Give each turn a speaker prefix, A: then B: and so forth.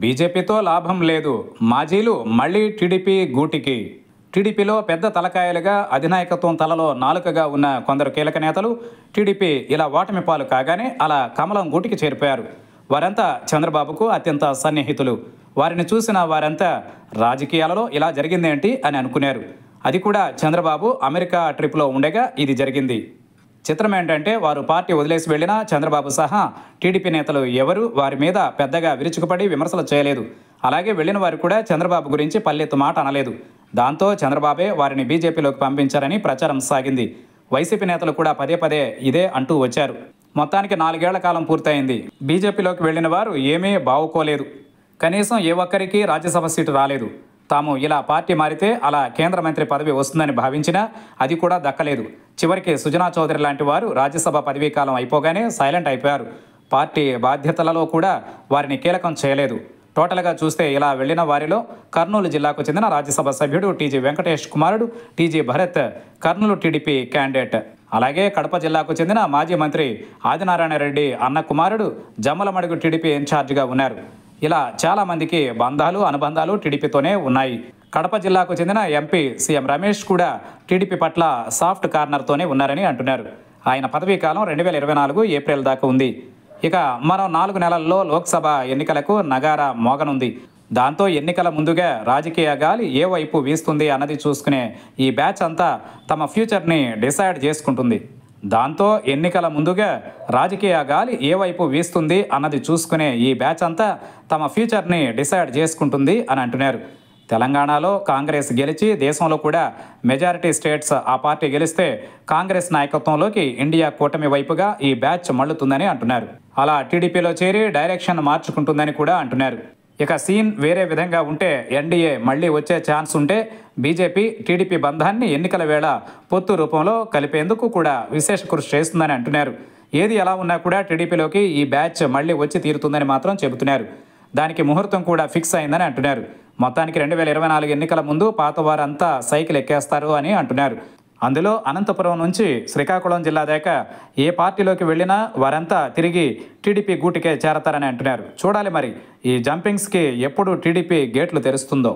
A: బీజేపీతో లాభం లేదు మాజీలు మళ్లీ టీడీపీ గూటికి టీడీపీలో పెద్ద తలకాయలుగా అధినాయకత్వం తలలో నాలుకగా ఉన్న కొందరు కీలక నేతలు టీడీపీ ఇలా ఓటమి పాలు కాగానే అలా కమలం గూటికి చేరిపోయారు వారంతా చంద్రబాబుకు అత్యంత సన్నిహితులు వారిని చూసిన వారంతా రాజకీయాలలో ఇలా జరిగిందేంటి అని అనుకున్నారు అది కూడా చంద్రబాబు అమెరికా ట్రిప్లో ఉండగా ఇది జరిగింది చిత్రం ఏంటంటే వారు పార్టీ వదిలేసి వెళ్లినా చంద్రబాబు సహా టీడీపీ నేతలు ఎవరు వారి మీద పెద్దగా విరుచుకుపడి విమర్శలు చేయలేదు అలాగే వెళ్లిన వారు కూడా చంద్రబాబు గురించి పల్లెత్తు మాట అనలేదు దాంతో చంద్రబాబే వారిని బీజేపీలోకి పంపించారని ప్రచారం సాగింది వైసీపీ నేతలు కూడా పదే పదే ఇదే అంటూ వచ్చారు మొత్తానికి నాలుగేళ్ల కాలం పూర్తయింది బీజేపీలోకి వెళ్లిన వారు ఏమీ బావుకోలేదు కనీసం ఏ ఒక్కరికి రాజ్యసభ సీటు రాలేదు తాము ఇలా పార్టీ మారితే అలా కేంద్ర మంత్రి పదవి వస్తుందని భావించినా అది కూడా దక్కలేదు చివరికి సుజనా చౌదరి లాంటి వారు రాజ్యసభ పదవీ కాలం అయిపోగానే సైలెంట్ అయిపోయారు పార్టీ బాధ్యతలలో కూడా వారిని కీలకం చేయలేదు టోటల్గా చూస్తే ఇలా వెళ్లిన వారిలో కర్నూలు జిల్లాకు చెందిన రాజ్యసభ సభ్యుడు టీజీ వెంకటేష్ కుమారుడు TG Bharat Kurnool TDP candidate అలాగే కడప జిల్లాకు చెందిన మాజీ మంత్రి ఆదినారాయణ రెడ్డి అన్న కుమారుడు జమ్మలమడుగు టీడీపీ ఇన్ఛార్జిగా ఉన్నారు ఇలా చాలామందికి బంధాలు అనుబంధాలు టీడీపీతోనే ఉన్నాయి కడప జిల్లాకు చెందిన ఎంపీ సీఎం రమేష్ కూడా టీడీపీ పట్ల సాఫ్ట్ కార్నర్తోనే ఉన్నారని అంటున్నారు ఆయన పదవీకాలం రెండు వేల ఇరవై నాలుగు ఏప్రిల్ దాకా ఉంది ఇక మరో నాలుగు నెలల్లో లోక్సభ ఎన్నికలకు నగారా మోగనుంది దాంతో ఎన్నికల ముందుగా రాజకీయ గాలి ఏ వైపు వీస్తుంది అన్నది చూసుకునే ఈ బ్యాచ్ అంతా తమ ఫ్యూచర్ని డిసైడ్ చేసుకుంటుంది దాంతో ఎన్నికల ముందుగా రాజకీయ గాలి ఏ వైపు వీస్తుంది అన్నది చూసుకునే ఈ బ్యాచ్ అంతా తమ ఫ్యూచర్ని డిసైడ్ చేసుకుంటుంది అని అంటున్నారు తెలంగాణలో కాంగ్రెస్ గెలిచి దేశంలో కూడా మెజారిటీ స్టేట్స్ ఆ పార్టీ గెలిస్తే కాంగ్రెస్ నాయకత్వంలోకి ఇండియా కూటమి వైపుగా ఈ బ్యాచ్ మళ్ళుతుందని అంటున్నారు అలా టీడీపీలో చేరి డైరెక్షన్ మార్చుకుంటుందని కూడా అంటున్నారు ఇక సీన్ వేరే విధంగా ఉంటే ఎన్డీఏ మళ్ళీ వచ్చే ఛాన్స్ ఉంటే బీజేపీ టీడీపీ బంధాన్ని ఎన్నికల వేళ పొత్తు రూపంలో కలిపేందుకు కూడా విశేష కృషి చేస్తుందని అంటున్నారు ఏది ఎలా ఉన్నా కూడా టీడీపీలోకి ఈ బ్యాచ్ మళ్ళీ వచ్చి తీరుతుందని మాత్రం చెబుతున్నారు దానికి ముహూర్తం కూడా ఫిక్స్ అయిందని అంటున్నారు మొత్తానికి రెండు వేల ఇరవై నాలుగు ఎన్నికల ముందు పాత వారంతా సైకిల్ ఎక్కేస్తారు అని అంటున్నారు అందులో అనంతపురం నుంచి శ్రీకాకుళం జిల్లా దాకా ఏ పార్టీలోకి వెళ్ళినా వారంతా తిరిగి టీడీపీ గూటికే చేరతారని అంటున్నారు చూడాలి మరి ఈ జంపింగ్స్కి ఎప్పుడు టీడీపీ గేట్లు తెరుస్తుందో